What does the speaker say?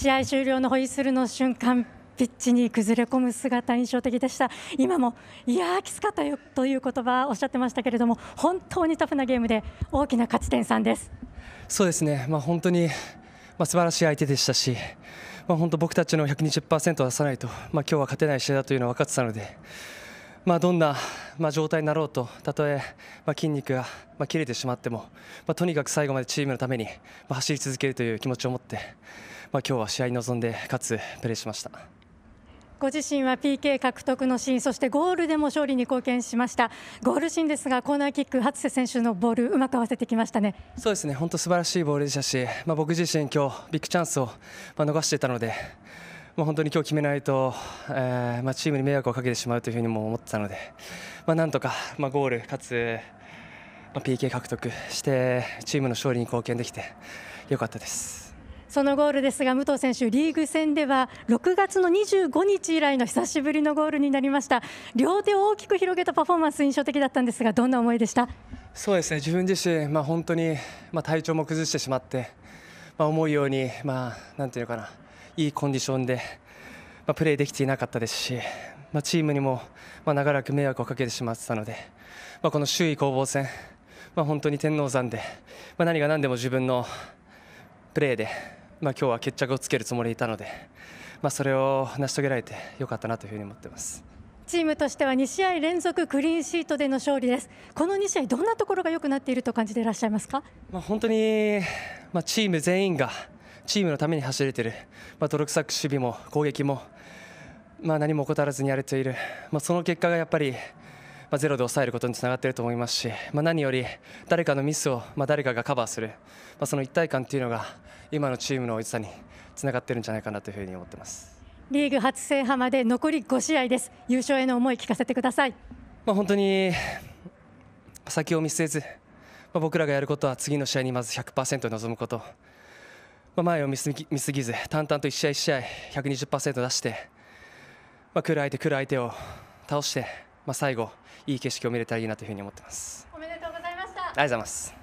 試合終了のホイッスルの瞬間ピッチに崩れ込む姿印象的でした今もいやーきつかったよという言葉おっしゃってましたけれども本当にタフなゲームで大きな勝ち点3ですそうですね、まあ、本当に、まあ、素晴らしい相手でしたし、まあ、本当僕たちの120%を出さないと、まあ、今日は勝てない試合だというのは分かってたので、まあ、どんな、まあ、状態になろうとたとえ、まあ、筋肉が、まあ、切れてしまっても、まあ、とにかく最後までチームのために、まあ、走り続けるという気持ちを持って。まあ、今日は試合に臨んでかつプレーしました。ご自身は PK 獲得のシーンそしてゴールでも勝利に貢献しましたゴールシーンですがコーナーキック初瀬選手のボールうまく合わせてきましたねそうですね本当素晴らしいボールでしたし、まあ、僕自身今日ビッグチャンスを逃していたので、まあ、本当に今日決めないと、えーまあ、チームに迷惑をかけてしまうというふうにも思ってたので、まあ、なんとか、まあ、ゴールかつ、まあ、PK 獲得してチームの勝利に貢献できてよかったです。そのゴールですが武藤選手、リーグ戦では6月の25日以来の久しぶりのゴールになりました両手を大きく広げたパフォーマンス印象的だったんですがどんな思いでしたそうですね自分自身、まあ、本当に、まあ、体調も崩してしまって、まあ、思うように、まあ、なんていうかないいコンディションで、まあ、プレーできていなかったですし、まあ、チームにも、まあ、長らく迷惑をかけてしまってたので、まあ、この首位攻防戦、まあ、本当に天王山で、まあ、何が何でも自分のプレーでま今日は決着をつけるつもりでいたので、まあ、それを成し遂げられてよかったなというふうに思ってますチームとしては2試合連続クリーンシートでの勝利ですこの2試合どんなところが良くなっていると感じていらっしゃいますか、まあ、本当に、まあ、チーム全員がチームのために走れている、まあ、泥臭く守備も攻撃も、まあ、何も怠らずにやれている、まあ、その結果がやっぱりゼロで抑えることにつながっていると思いますし、まあ、何より誰かのミスを、まあ、誰かがカバーする、まあ、その一体感というのが今のチームの良さにつながっているんじゃないかなというふうに思ってますリーグ初制覇まで残り5試合です優勝への思い聞かせてください、まあ、本当に先を見据えず、まあ、僕らがやることは次の試合にまず100%臨むこと、まあ、前を見すぎ見すぎず淡々と1試合1試合120%出して、まあ、来る相手来る相手を倒してまあ、最後いい景色を見れたらいいなというふうに思ってますおめでとうございましたありがとうございます